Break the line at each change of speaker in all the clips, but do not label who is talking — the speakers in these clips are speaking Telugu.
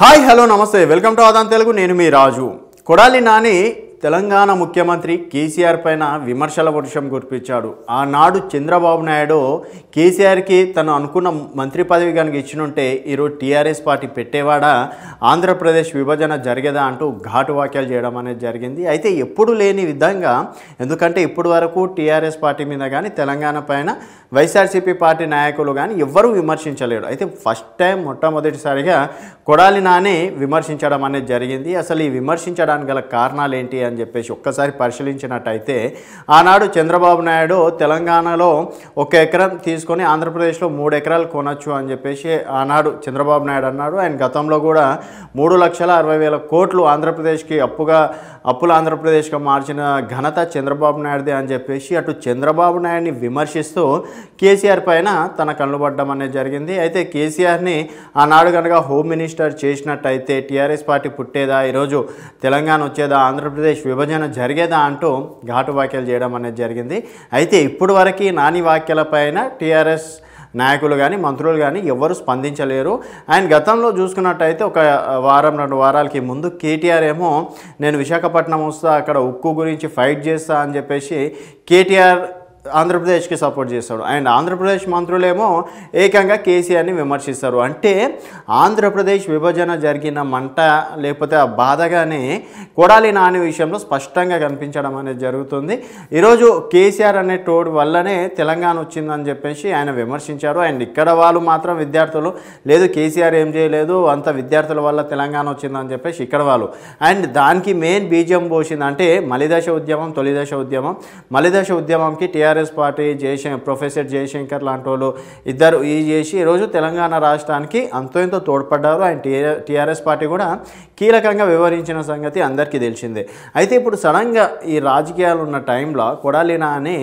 హాయ్ హలో నమస్తే వెల్కమ్ టు ఆదాన్ తెలుగు నేను మీ రాజు కొడాలి నాని తెలంగాణ ముఖ్యమంత్రి కేసీఆర్ పైన విమర్శల వర్షం కురిపించాడు ఆనాడు చంద్రబాబు నాయుడు కేసీఆర్కి తను అనుకున్న మంత్రి పదవి కనుక ఇచ్చినుంటే ఈరోజు టీఆర్ఎస్ పార్టీ పెట్టేవాడ ఆంధ్రప్రదేశ్ విభజన జరిగేదా అంటూ ఘాటు వాక్యాలు చేయడం అనేది జరిగింది అయితే ఎప్పుడు లేని విధంగా ఎందుకంటే ఇప్పటి వరకు టీఆర్ఎస్ పార్టీ మీద కానీ తెలంగాణ పైన వైఎస్ఆర్సీపీ పార్టీ నాయకులు కానీ ఎవ్వరూ విమర్శించలేడు అయితే ఫస్ట్ టైం మొట్టమొదటిసారిగా కొడాలి నాని విమర్శించడం అనేది జరిగింది అసలు ఈ విమర్శించడానికి గల కారణాలు ఏంటి అని అని చెప్పేసి ఒక్కసారి పరిశీలించినట్టయితే ఆనాడు చంద్రబాబు నాయుడు తెలంగాణలో ఒక ఎకరం తీసుకొని ఆంధ్రప్రదేశ్లో మూడు ఎకరాలు కొనొచ్చు అని చెప్పేసి ఆనాడు చంద్రబాబు నాయుడు అన్నాడు ఆయన గతంలో కూడా మూడు లక్షల అరవై వేల కోట్లు ఆంధ్రప్రదేశ్కి అప్పుగా అప్పులు ఆంధ్రప్రదేశ్గా మార్చిన ఘనత చంద్రబాబు నాయుడుదే అని చెప్పేసి అటు చంద్రబాబు నాయుడిని విమర్శిస్తూ కేసీఆర్ పైన తన కళ్ళు పడ్డం అనేది జరిగింది అయితే కేసీఆర్ని ఆనాడు కనుక హోమ్ మినిస్టర్ చేసినట్టయితే టీఆర్ఎస్ పార్టీ పుట్టేదా ఈరోజు తెలంగాణ వచ్చేదా ఆంధ్రప్రదేశ్ విభజన జరిగేదా అంటూ ఘాటు వ్యాఖ్యలు చేయడం అనేది జరిగింది అయితే ఇప్పుడు వరకు నాని వ్యాఖ్యలపైన టీఆర్ఎస్ నాయకులు కానీ మంత్రులు కానీ ఎవరు స్పందించలేరు అండ్ గతంలో చూసుకున్నట్టయితే ఒక వారం రెండు వారాలకి ముందు కేటీఆర్ ఏమో నేను విశాఖపట్నం వస్తా అక్కడ ఉక్కు గురించి ఫైట్ చేస్తా అని చెప్పేసి కేటీఆర్ ఆంధ్రప్రదేశ్కి సపోర్ట్ చేస్తాడు అండ్ ఆంధ్రప్రదేశ్ మంత్రులేమో ఏకంగా కేసీఆర్ని విమర్శిస్తారు అంటే ఆంధ్రప్రదేశ్ విభజన జరిగిన మంట లేకపోతే ఆ బాధగానే కొడాలి నాని విషయంలో స్పష్టంగా కనిపించడం అనేది జరుగుతుంది ఈరోజు కేసీఆర్ అనే టోడ్ వల్లనే తెలంగాణ వచ్చిందని చెప్పేసి ఆయన విమర్శించారు అండ్ ఇక్కడ వాళ్ళు మాత్రం విద్యార్థులు లేదు కేసీఆర్ ఏం చేయలేదు అంత విద్యార్థుల వల్ల తెలంగాణ వచ్చిందని చెప్పేసి ఇక్కడ వాళ్ళు అండ్ దానికి మెయిన్ బీజం పోసింది అంటే మలిదశ ఉద్యమం తొలిదశ ఉద్యమం మలిదశ ఉద్యమంకి టీఆర్ టీఆర్ఎస్ పార్టీ జయశంకర్ ప్రొఫెసర్ జయశంకర్ లాంటి వాళ్ళు ఇద్దరు ఈ చేసి ఈరోజు తెలంగాణ రాష్ట్రానికి అంతో ఎంతో తోడ్పడ్డారు ఆయన టీఆర్ఎస్ పార్టీ కూడా కీలకంగా వివరించిన సంగతి అందరికీ తెలిసిందే అయితే ఇప్పుడు సడన్గా ఈ రాజకీయాలు ఉన్న టైంలో కొడాలినా అని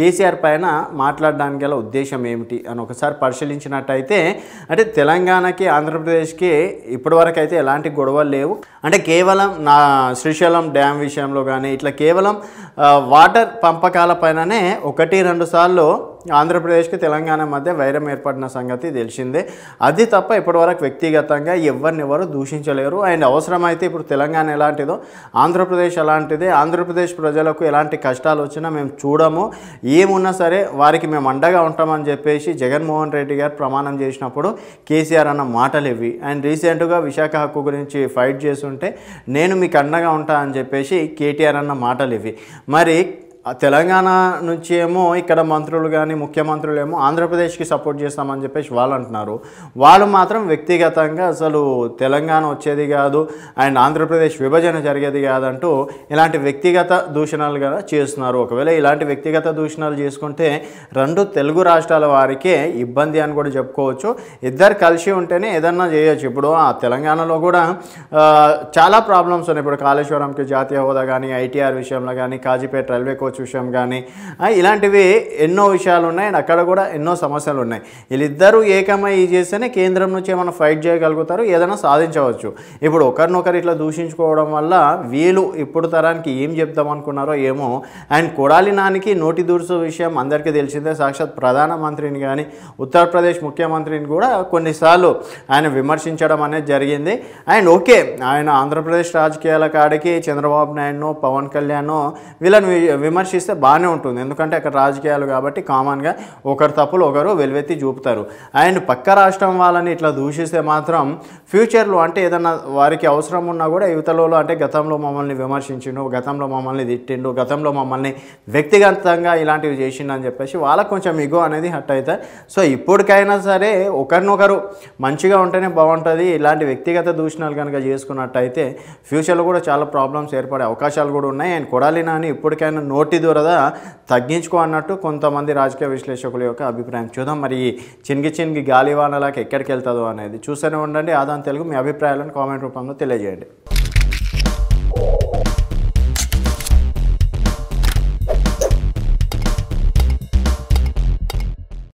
కేసీఆర్ పైన మాట్లాడడానికి గల ఉద్దేశం ఏమిటి అని ఒకసారి పరిశీలించినట్టయితే అంటే తెలంగాణకి ఆంధ్రప్రదేశ్కి ఇప్పటివరకు అయితే ఎలాంటి గొడవలు లేవు అంటే కేవలం నా శ్రీశైలం డ్యామ్ విషయంలో కానీ ఇట్లా కేవలం వాటర్ పంపకాల పైననే ఒకటి రెండు సార్లు ఆంధ్రప్రదేశ్కి తెలంగాణ మధ్య వైరం ఏర్పడిన సంగతి తెలిసిందే అది తప్ప ఇప్పటివరకు వ్యక్తిగతంగా ఎవరినెవరు దూషించలేరు అండ్ అవసరమైతే ఇప్పుడు తెలంగాణ ఎలాంటిదో ఆంధ్రప్రదేశ్ అలాంటిదే ఆంధ్రప్రదేశ్ ప్రజలకు ఎలాంటి కష్టాలు వచ్చినా మేము చూడము ఏమున్నా సరే వారికి మేము అండగా ఉంటామని చెప్పేసి జగన్మోహన్ రెడ్డి గారు ప్రమాణం చేసినప్పుడు కేసీఆర్ అన్న మాటలు ఇవి అండ్ రీసెంట్గా విశాఖ హక్కు గురించి ఫైట్ చేస్తుంటే నేను మీకు అండగా ఉంటా అని చెప్పేసి కేటీఆర్ అన్న మాటలు ఇవి మరి తెలంగాణ నుంచి ఏమో ఇక్కడ మంత్రులు కానీ ముఖ్యమంత్రులు ఏమో ఆంధ్రప్రదేశ్కి సపోర్ట్ చేస్తామని చెప్పేసి వాళ్ళు అంటున్నారు వాళ్ళు మాత్రం వ్యక్తిగతంగా అసలు తెలంగాణ వచ్చేది కాదు అండ్ ఆంధ్రప్రదేశ్ విభజన జరిగేది కాదంటూ ఇలాంటి వ్యక్తిగత దూషణలు కదా చేస్తున్నారు ఒకవేళ ఇలాంటి వ్యక్తిగత దూషణలు చేసుకుంటే రెండు తెలుగు రాష్ట్రాల వారికే ఇబ్బంది అని కూడా చెప్పుకోవచ్చు ఇద్దరు కలిసి ఉంటేనే ఏదన్నా చేయొచ్చు ఇప్పుడు ఆ తెలంగాణలో కూడా చాలా ప్రాబ్లమ్స్ ఉన్నాయి ఇప్పుడు కాళేశ్వరంకి జాతీయ హోదా కానీ ఐటీఆర్ విషయంలో కానీ కాజీపేట రైల్వే కోచ్ కావచ్చు విషయం కానీ ఇలాంటివి ఎన్నో విషయాలు ఉన్నాయి అండ్ అక్కడ కూడా ఎన్నో సమస్యలు ఉన్నాయి వీళ్ళిద్దరూ ఏకమై చేస్తేనే కేంద్రం నుంచి ఏమైనా ఫైట్ చేయగలుగుతారు ఏదైనా సాధించవచ్చు ఇప్పుడు ఒకరినొకరు ఇట్లా దూషించుకోవడం వల్ల వీళ్ళు ఇప్పుడు తరానికి ఏం చెప్దాం అనుకున్నారో ఏమో అండ్ కొడాలి నానికి నోటి దూర్సు విషయం అందరికీ తెలిసిందే సాక్షాత్ ప్రధానమంత్రిని కానీ ఉత్తరప్రదేశ్ ముఖ్యమంత్రిని కూడా కొన్నిసార్లు ఆయన విమర్శించడం అనేది జరిగింది అండ్ ఓకే ఆయన ఆంధ్రప్రదేశ్ రాజకీయాల కాడికి చంద్రబాబు నాయుడును పవన్ కళ్యాణ్ వీళ్ళని విమర్శ విమర్శిస్తే బాగానే ఉంటుంది ఎందుకంటే అక్కడ రాజకీయాలు కాబట్టి కామన్గా ఒకరి తప్పులు ఒకరు వెలువెత్తి చూపుతారు అండ్ పక్క రాష్ట్రం వాళ్ళని ఇట్లా దూషిస్తే మాత్రం ఫ్యూచర్లో అంటే ఏదన్నా వారికి అవసరం ఉన్నా కూడా యువతలో అంటే గతంలో మమ్మల్ని విమర్శించిండు గతంలో మమ్మల్ని తిట్టిండు గతంలో మమ్మల్ని వ్యక్తిగతంగా ఇలాంటివి చేసిండు అని చెప్పేసి వాళ్ళకు కొంచెం ఇగో అనేది హట్ అవుతాయి సో ఇప్పటికైనా సరే ఒకరినొకరు మంచిగా ఉంటేనే బాగుంటుంది ఇలాంటి వ్యక్తిగత దూషణాలు కనుక చేసుకున్నట్టయితే ఫ్యూచర్లో కూడా చాలా ప్రాబ్లమ్స్ ఏర్పడే అవకాశాలు కూడా ఉన్నాయి అండ్ కొడాలి నాని ఇప్పటికైనా నోట్ పొట్టి దొరద తగ్గించుకో అన్నట్టు కొంతమంది రాజకీయ విశ్లేషకుల యొక్క అభిప్రాయం చూద్దాం మరి చిన్గి చిన్గి గాలివానలాకి ఎక్కడికి వెళ్తుందో అనేది చూస్తూనే ఉండండి ఆదాన్ తెలుగు మీ అభిప్రాయాలను కామెంట్ రూపంలో తెలియజేయండి